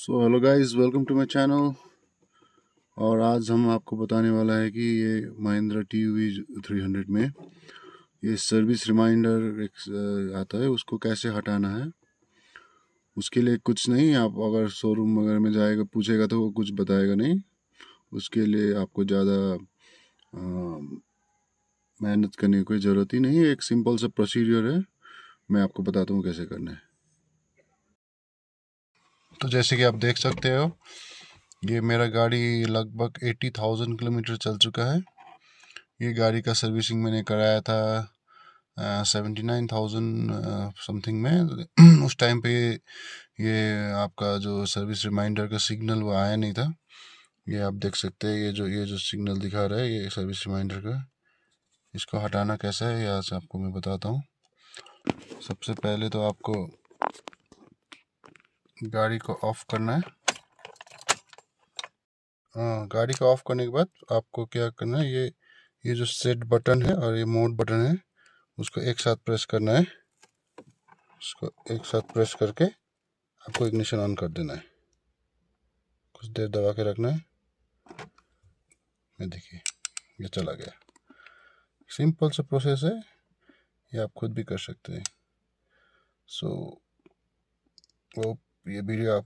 so hello guys welcome to my channel और आज हम आपको बताने वाला है कि ये Mahindra T U three hundred में ये सर्विस रिमाइंडर एक आता है उसको कैसे हटाना है उसके लिए कुछ नहीं आप अगर शोरूम वगैरह में जाएगा पूछेगा तो वो कुछ बताएगा नहीं उसके लिए आपको ज़्यादा मेहनत करने की कोई ज़रूरत ही नहीं एक सिंपल सा प्रोसीजर है मैं आपको बताता हूँ कैसे करना है तो जैसे कि आप देख सकते हो ये मेरा गाड़ी लगभग एट्टी थाउजेंड किलोमीटर चल चुका है ये गाड़ी का सर्विसिंग मैंने कराया था सेवेंटी नाइन थाउजेंड समथिंग में उस टाइम पे ये आपका जो सर्विस रिमाइंडर का सिग्नल वो आया नहीं था ये आप देख सकते हैं ये जो ये जो सिग्नल दिखा रहा है ये सर्विस रिमाइंडर का इसको हटाना कैसा है यहाँ से आपको मैं बताता हूँ सबसे पहले तो आपको गाड़ी को ऑफ करना है हाँ गाड़ी को ऑफ करने के बाद आपको क्या करना है ये ये जो सेट बटन है और ये मोड बटन है उसको एक साथ प्रेस करना है उसको एक साथ प्रेस करके आपको इग्निशन ऑन कर देना है कुछ देर दबा के रखना है ये देखिए ये चला गया सिंपल सा प्रोसेस है ये आप खुद भी कर सकते हैं सो so, वो biri biliyor